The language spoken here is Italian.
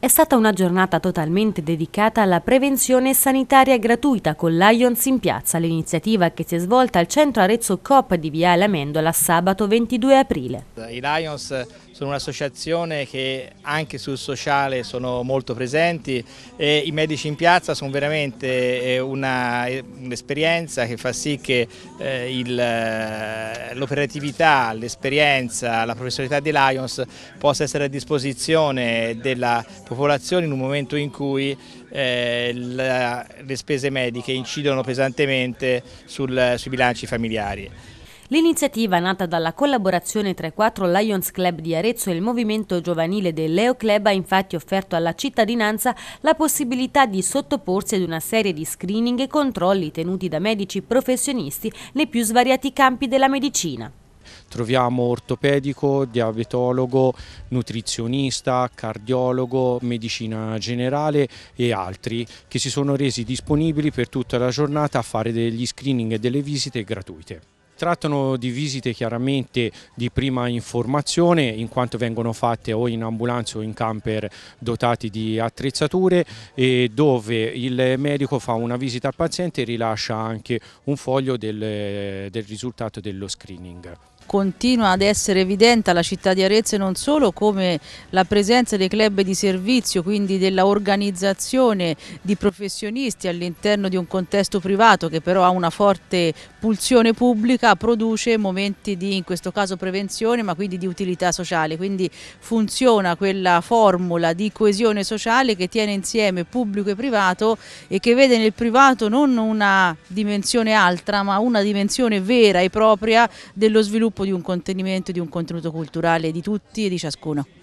È stata una giornata totalmente dedicata alla prevenzione sanitaria gratuita con l'Ions in piazza, l'iniziativa che si è svolta al centro Arezzo Coop di Viale Amendola sabato 22 aprile. I Lions sono un'associazione che anche sul sociale sono molto presenti e i medici in piazza sono veramente eh, eh, un'esperienza che fa sì che eh, l'operatività, l'esperienza, la professionalità dei Lions possa essere a disposizione della popolazione in un momento in cui eh, la, le spese mediche incidono pesantemente sul, sui bilanci familiari. L'iniziativa, nata dalla collaborazione tra i quattro Lions Club di Arezzo e il movimento giovanile del Leo Club, ha infatti offerto alla cittadinanza la possibilità di sottoporsi ad una serie di screening e controlli tenuti da medici professionisti nei più svariati campi della medicina. Troviamo ortopedico, diabetologo, nutrizionista, cardiologo, medicina generale e altri che si sono resi disponibili per tutta la giornata a fare degli screening e delle visite gratuite. Trattano di visite chiaramente di prima informazione in quanto vengono fatte o in ambulanza o in camper dotati di attrezzature e dove il medico fa una visita al paziente e rilascia anche un foglio del, del risultato dello screening continua ad essere evidente alla città di Arezzo e non solo come la presenza dei club di servizio, quindi dell'organizzazione di professionisti all'interno di un contesto privato che però ha una forte pulsione pubblica produce momenti di, in questo caso, prevenzione, ma quindi di utilità sociale. Quindi funziona quella formula di coesione sociale che tiene insieme pubblico e privato e che vede nel privato non una dimensione altra, ma una dimensione vera e propria dello sviluppo di un contenimento, di un contenuto culturale di tutti e di ciascuno.